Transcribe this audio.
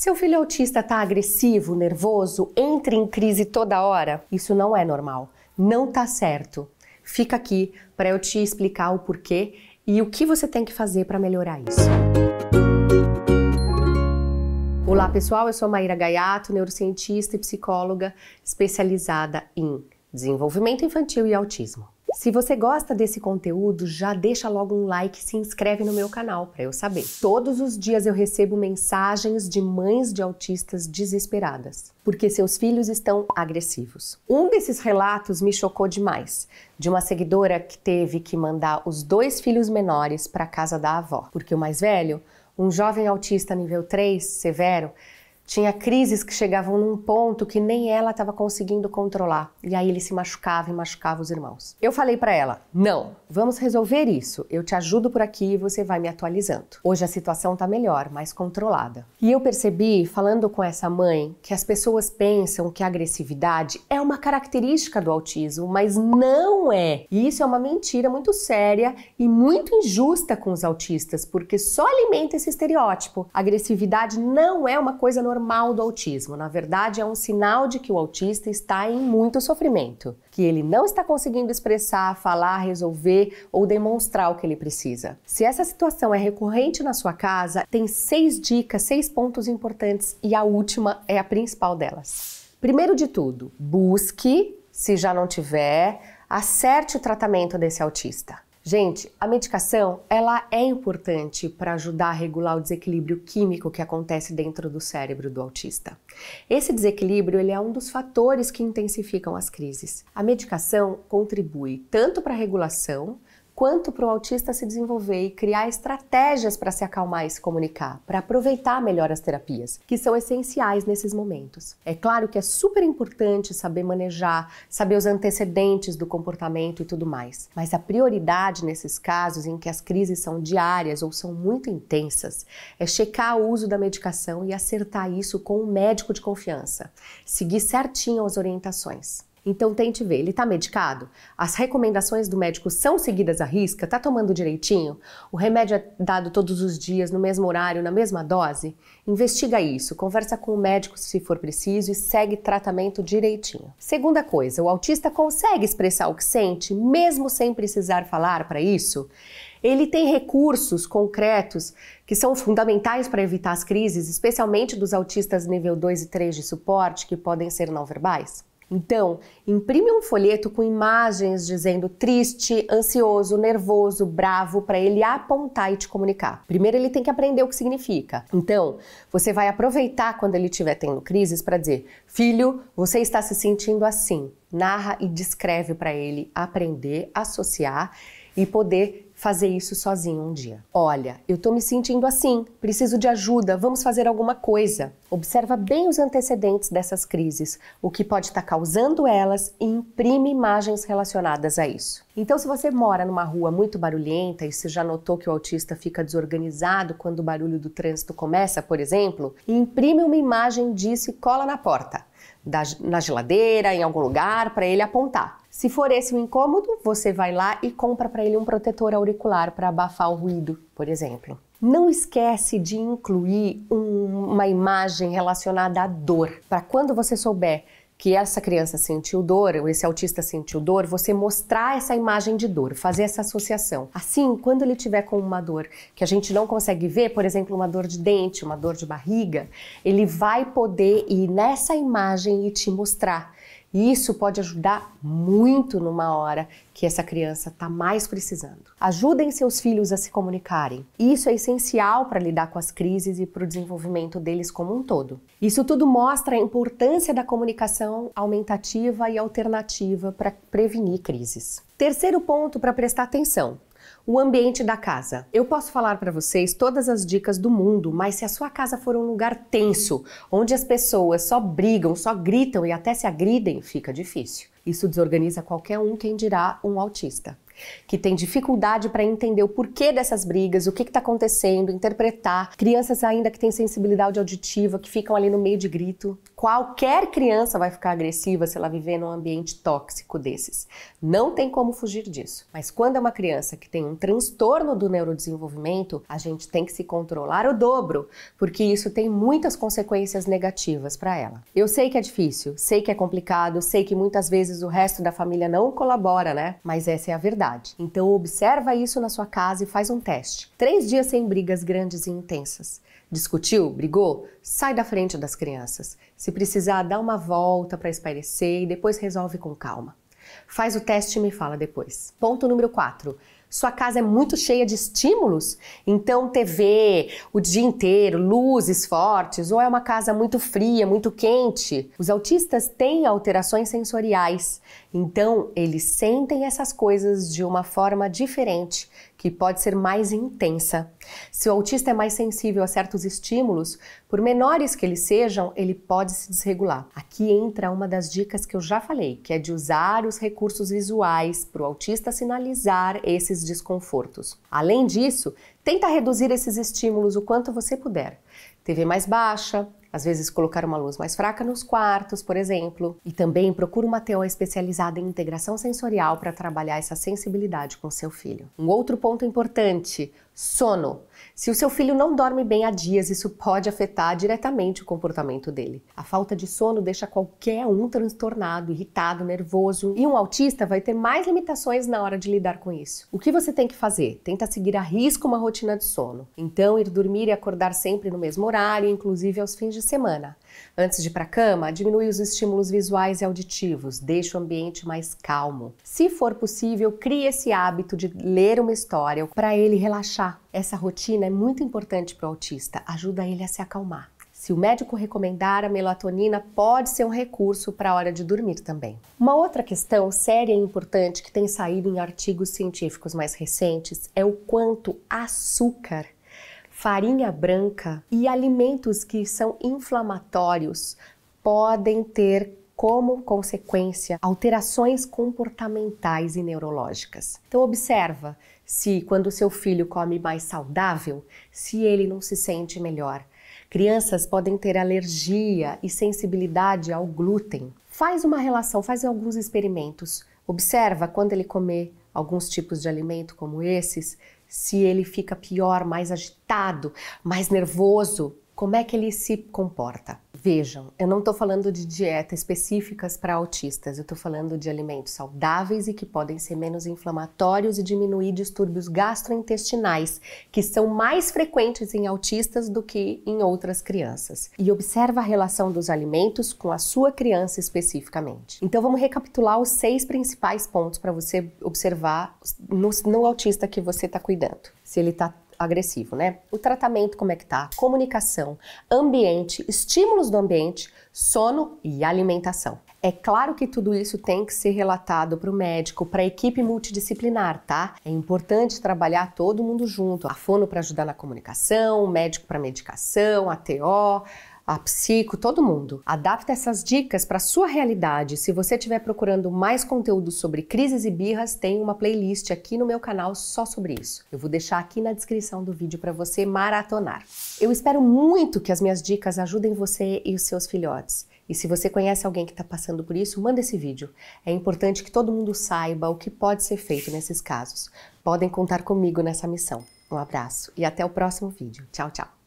Seu filho autista está agressivo, nervoso, entra em crise toda hora? Isso não é normal. Não tá certo. Fica aqui para eu te explicar o porquê e o que você tem que fazer para melhorar isso. Olá pessoal, eu sou Maíra Gaiato, neurocientista e psicóloga especializada em desenvolvimento infantil e autismo. Se você gosta desse conteúdo, já deixa logo um like e se inscreve no meu canal para eu saber. Todos os dias eu recebo mensagens de mães de autistas desesperadas, porque seus filhos estão agressivos. Um desses relatos me chocou demais, de uma seguidora que teve que mandar os dois filhos menores para casa da avó, porque o mais velho, um jovem autista nível 3, severo, tinha crises que chegavam num ponto que nem ela estava conseguindo controlar. E aí ele se machucava e machucava os irmãos. Eu falei para ela: "Não, vamos resolver isso. Eu te ajudo por aqui e você vai me atualizando. Hoje a situação tá melhor, mais controlada". E eu percebi, falando com essa mãe, que as pessoas pensam que a agressividade é uma característica do autismo, mas não é. E isso é uma mentira muito séria e muito injusta com os autistas, porque só alimenta esse estereótipo. A agressividade não é uma coisa normal normal do autismo. Na verdade, é um sinal de que o autista está em muito sofrimento, que ele não está conseguindo expressar, falar, resolver ou demonstrar o que ele precisa. Se essa situação é recorrente na sua casa, tem seis dicas, seis pontos importantes e a última é a principal delas. Primeiro de tudo, busque, se já não tiver, acerte o tratamento desse autista. Gente, a medicação ela é importante para ajudar a regular o desequilíbrio químico que acontece dentro do cérebro do autista. Esse desequilíbrio ele é um dos fatores que intensificam as crises. A medicação contribui tanto para a regulação quanto para o autista se desenvolver e criar estratégias para se acalmar e se comunicar, para aproveitar melhor as terapias, que são essenciais nesses momentos. É claro que é super importante saber manejar, saber os antecedentes do comportamento e tudo mais, mas a prioridade nesses casos em que as crises são diárias ou são muito intensas é checar o uso da medicação e acertar isso com um médico de confiança, seguir certinho as orientações. Então tente ver, ele está medicado? As recomendações do médico são seguidas à risca? Está tomando direitinho? O remédio é dado todos os dias, no mesmo horário, na mesma dose? Investiga isso, conversa com o médico se for preciso e segue tratamento direitinho. Segunda coisa, o autista consegue expressar o que sente, mesmo sem precisar falar para isso? Ele tem recursos concretos que são fundamentais para evitar as crises, especialmente dos autistas nível 2 e 3 de suporte, que podem ser não verbais? Então, imprime um folheto com imagens dizendo triste, ansioso, nervoso, bravo, para ele apontar e te comunicar. Primeiro, ele tem que aprender o que significa. Então, você vai aproveitar quando ele estiver tendo crises para dizer: Filho, você está se sentindo assim. Narra e descreve para ele aprender, associar e poder fazer isso sozinho um dia. Olha, eu tô me sentindo assim, preciso de ajuda, vamos fazer alguma coisa. Observa bem os antecedentes dessas crises, o que pode estar tá causando elas e imprime imagens relacionadas a isso. Então, se você mora numa rua muito barulhenta e se já notou que o autista fica desorganizado quando o barulho do trânsito começa, por exemplo, imprime uma imagem disso e cola na porta, da, na geladeira, em algum lugar, para ele apontar. Se for esse o incômodo, você vai lá e compra para ele um protetor auricular para abafar o ruído, por exemplo. Não esquece de incluir um, uma imagem relacionada à dor, para quando você souber que essa criança sentiu dor, ou esse autista sentiu dor, você mostrar essa imagem de dor, fazer essa associação. Assim, quando ele tiver com uma dor que a gente não consegue ver, por exemplo, uma dor de dente, uma dor de barriga, ele vai poder ir nessa imagem e te mostrar. E isso pode ajudar muito numa hora que essa criança está mais precisando. Ajudem seus filhos a se comunicarem. Isso é essencial para lidar com as crises e para o desenvolvimento deles como um todo. Isso tudo mostra a importância da comunicação aumentativa e alternativa para prevenir crises. Terceiro ponto para prestar atenção: o ambiente da casa. Eu posso falar para vocês todas as dicas do mundo, mas se a sua casa for um lugar tenso, onde as pessoas só brigam, só gritam e até se agridem, fica difícil. Isso desorganiza qualquer um, quem dirá um autista que tem dificuldade para entender o porquê dessas brigas, o que está acontecendo, interpretar. Crianças ainda que têm sensibilidade auditiva, que ficam ali no meio de grito. Qualquer criança vai ficar agressiva se ela viver num ambiente tóxico desses. Não tem como fugir disso. Mas quando é uma criança que tem um transtorno do neurodesenvolvimento, a gente tem que se controlar o dobro, porque isso tem muitas consequências negativas para ela. Eu sei que é difícil, sei que é complicado, sei que muitas vezes o resto da família não colabora, né? Mas essa é a verdade. Então observa isso na sua casa e faz um teste. Três dias sem brigas grandes e intensas. Discutiu? Brigou? Sai da frente das crianças. Se precisar, dá uma volta para espairecer e depois resolve com calma. Faz o teste e me fala depois. Ponto número 4. Sua casa é muito cheia de estímulos, então TV o dia inteiro, luzes fortes, ou é uma casa muito fria, muito quente. Os autistas têm alterações sensoriais, então eles sentem essas coisas de uma forma diferente que pode ser mais intensa. Se o autista é mais sensível a certos estímulos, por menores que eles sejam, ele pode se desregular. Aqui entra uma das dicas que eu já falei, que é de usar os recursos visuais para o autista sinalizar esses desconfortos. Além disso, tenta reduzir esses estímulos o quanto você puder. TV mais baixa, às vezes colocar uma luz mais fraca nos quartos, por exemplo. E também procura uma TO especializada em integração sensorial para trabalhar essa sensibilidade com seu filho. Um outro ponto importante, Sono. Se o seu filho não dorme bem há dias, isso pode afetar diretamente o comportamento dele. A falta de sono deixa qualquer um transtornado, irritado, nervoso, e um autista vai ter mais limitações na hora de lidar com isso. O que você tem que fazer? Tenta seguir a risco uma rotina de sono. Então, ir dormir e acordar sempre no mesmo horário, inclusive aos fins de semana. Antes de ir para a cama, diminui os estímulos visuais e auditivos, deixa o ambiente mais calmo. Se for possível, crie esse hábito de ler uma história para ele relaxar. Essa rotina é muito importante para o autista, ajuda ele a se acalmar. Se o médico recomendar, a melatonina pode ser um recurso para a hora de dormir também. Uma outra questão séria e importante que tem saído em artigos científicos mais recentes é o quanto açúcar farinha branca e alimentos que são inflamatórios podem ter como consequência alterações comportamentais e neurológicas. Então observa se quando seu filho come mais saudável, se ele não se sente melhor. Crianças podem ter alergia e sensibilidade ao glúten. Faz uma relação, faz alguns experimentos. Observa quando ele comer alguns tipos de alimento como esses, se ele fica pior, mais agitado, mais nervoso, como é que ele se comporta? Vejam, eu não estou falando de dietas específicas para autistas, eu estou falando de alimentos saudáveis e que podem ser menos inflamatórios e diminuir distúrbios gastrointestinais, que são mais frequentes em autistas do que em outras crianças. E observa a relação dos alimentos com a sua criança especificamente. Então vamos recapitular os seis principais pontos para você observar no, no autista que você está cuidando. Se ele está agressivo, né? O tratamento como é que tá? Comunicação, ambiente, estímulos do ambiente, sono e alimentação. É claro que tudo isso tem que ser relatado para o médico, para a equipe multidisciplinar, tá? É importante trabalhar todo mundo junto, a fono para ajudar na comunicação, o médico para medicação, a TO, a psico, todo mundo. Adapta essas dicas para sua realidade. Se você estiver procurando mais conteúdo sobre crises e birras, tem uma playlist aqui no meu canal só sobre isso. Eu vou deixar aqui na descrição do vídeo para você maratonar. Eu espero muito que as minhas dicas ajudem você e os seus filhotes. E se você conhece alguém que está passando por isso, manda esse vídeo. É importante que todo mundo saiba o que pode ser feito nesses casos. Podem contar comigo nessa missão. Um abraço e até o próximo vídeo. Tchau, tchau!